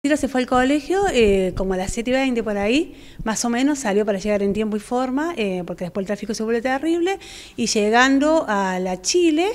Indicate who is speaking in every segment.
Speaker 1: Ciro se fue al colegio eh, como a las 7 y 20 por ahí, más o menos, salió para llegar en tiempo y forma, eh, porque después el tráfico se vuelve terrible, y llegando a la Chile,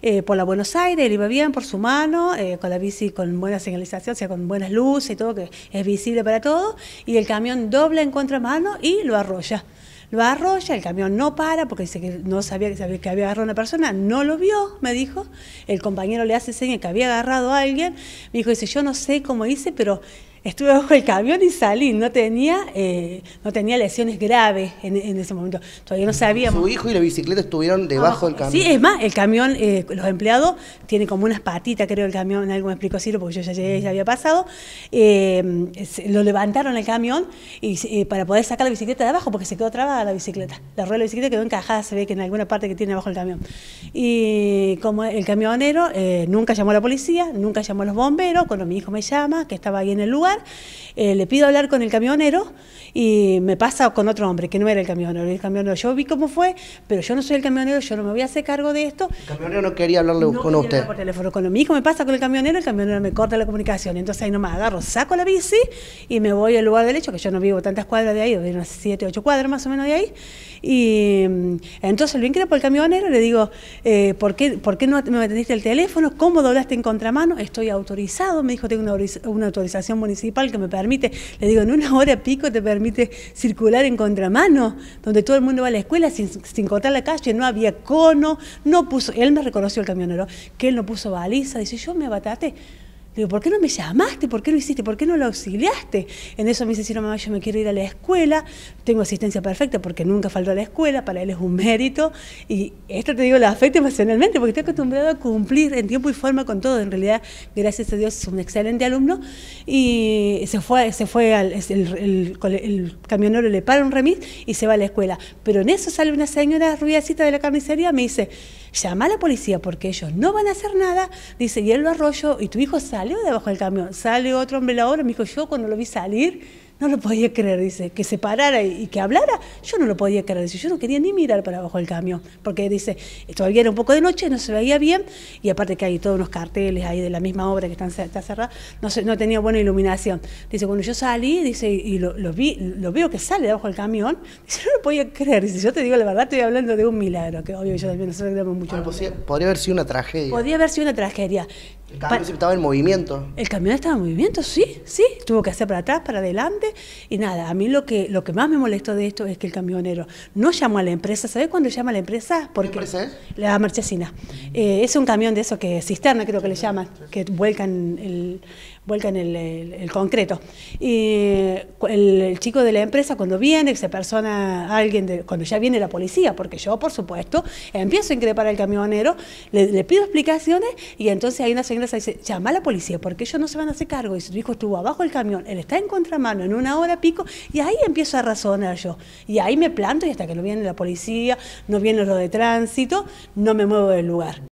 Speaker 1: eh, por la Buenos Aires, él iba bien por su mano, con la bici con buena señalización, o sea, con buenas luces y todo, que es visible para todo, y el camión dobla en contramano y lo arrolla. Lo arrolla, el camión no para porque dice que no sabía que, había agarrado a una persona, no lo vio, me dijo. El compañero le hace señas que había agarrado a alguien. Me dijo, dice, yo no sé cómo hice, pero Estuve bajo el camión y salí, no tenía, eh, no tenía lesiones graves en, ese momento, todavía no sabíamos. Su hijo y la bicicleta estuvieron debajo del camión. Sí, es más, el camión, eh, los empleados, tiene como unas patitas, creo, el camión, algo me explicó Ciro, porque yo ya llegué, ya había pasado, eh, lo levantaron el camión y, para poder sacar la bicicleta de abajo, porque se quedó trabada la bicicleta, la rueda de la bicicleta quedó encajada, se ve que en alguna parte que tiene abajo el camión. Y como el camionero nunca llamó a la policía, nunca llamó a los bomberos, cuando mi hijo me llama, que estaba ahí en el lugar, eh, le pido hablar con el camionero y me pasa con otro hombre que no era el camionero. El camionero, yo vi cómo fue, pero yo no soy el camionero, yo no me voy a hacer cargo de esto. El camionero no quería hablarle con usted. por teléfono. con mi hijo me pasa con el camionero, el camionero me corta la comunicación. Entonces ahí nomás agarro, saco la bici y me voy al lugar del hecho, que yo no vivo tantas cuadras de ahí, de unas 7, 8 cuadras más o menos de ahí. Y mm, entonces lo increíble por el camionero, le digo, eh, ¿por, qué, ¿por qué no me atendiste el teléfono? ¿Cómo doblaste en contramano? Estoy autorizado, me dijo, tengo una autorización municipal que me permite, le digo, en una hora pico te permite circular en contramano, donde todo el mundo va a la escuela sin, cortar la calle, no había cono, no puso, él me reconoció el camionero, que él no puso baliza, dice, yo me batate digo, ¿por qué no me llamaste? ¿Por qué no hiciste? ¿Por qué no lo auxiliaste? En eso me dice, si no, mamá, yo me quiero ir a la escuela, tengo asistencia perfecta porque nunca faltó a la escuela, para él es un mérito. Y esto te digo, lo afecta emocionalmente porque estoy acostumbrado a cumplir en tiempo y forma con todo. En realidad, gracias a Dios, es un excelente alumno. Y se fue, se fue al, el, camionero le para un remit y se va a la escuela. Pero en eso sale una señora rubiacita de la carnicería, me dice, llama a la policía porque ellos no van a hacer nada. Dice, y él lo arroyo y tu hijo sale salió debajo del camión. Sale otro hombre la obra, me dijo, yo cuando lo vi salir, no lo podía creer, dice, que se parara y, que hablara, yo no lo podía creer, dice, yo no quería ni mirar para abajo del camión, porque dice, todavía era un poco de noche, no se veía bien, y aparte que hay todos unos carteles ahí de la misma obra que están, está cerrada, no, no tenía buena iluminación. Dice, cuando yo salí, dice, y lo, vi, lo veo que sale de abajo del camión, dice, no lo podía creer, dice, yo te digo la verdad, estoy hablando de un milagro, que obvio yo también, no mucho. Ah, podría haber sido una tragedia. Podría haber sido una tragedia.
Speaker 2: El camión estaba en movimiento.
Speaker 1: El camión estaba en movimiento, sí, sí. Tuvo que hacer para atrás, para adelante. Y nada, a mí lo que, lo que más me molestó de esto es que el camionero no llamó a la empresa. ¿Sabes cuándo llama a la empresa? Porque ¿Qué empresa es? La marchesina. Eh, es un camión de eso que cisterna, creo que le llaman, que vuelcan el, vuelcan el, concreto. Y el, chico de la empresa, cuando viene, se persona alguien, cuando ya viene la policía, porque yo, por supuesto, empiezo a increpar al camionero, le, pido explicaciones y entonces hay una señora dice, llama a la policía porque ellos no se van a hacer cargo. Y su hijo estuvo abajo del camión, él está en contramano, en un una hora pico, y ahí empiezo a razonar yo. Y ahí me planto y hasta que no viene la policía, no viene lo de tránsito, no me muevo del lugar.